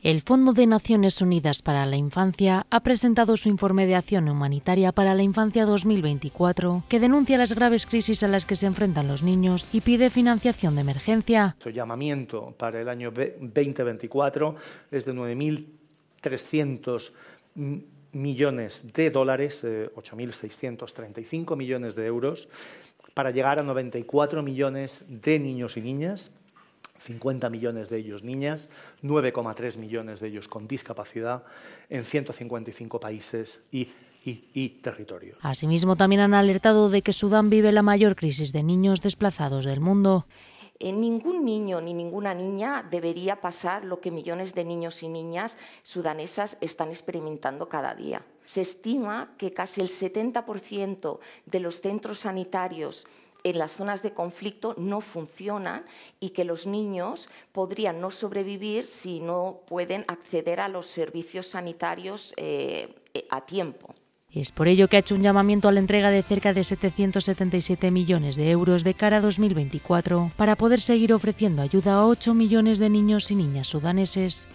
El Fondo de Naciones Unidas para la Infancia ha presentado su informe de acción humanitaria para la infancia 2024, que denuncia las graves crisis a las que se enfrentan los niños y pide financiación de emergencia. Su llamamiento para el año 2024 es de 9.300 millones de dólares, 8.635 eh, millones de euros, para llegar a 94 millones de niños y niñas 50 millones de ellos niñas, 9,3 millones de ellos con discapacidad, en 155 países y territorios. Asimismo, también han alertado de que Sudán vive la mayor crisis de niños desplazados del mundo. En ningún niño ni ninguna niña debería pasar lo que millones de niños y niñas sudanesas están experimentando cada día. Se estima que casi el 70% de los centros sanitarios en las zonas de conflicto no funcionan y que los niños podrían no sobrevivir si no pueden acceder a los servicios sanitarios eh, a tiempo. Es por ello que ha hecho un llamamiento a la entrega de cerca de 777 millones de euros de cara a 2024 para poder seguir ofreciendo ayuda a 8 millones de niños y niñas sudaneses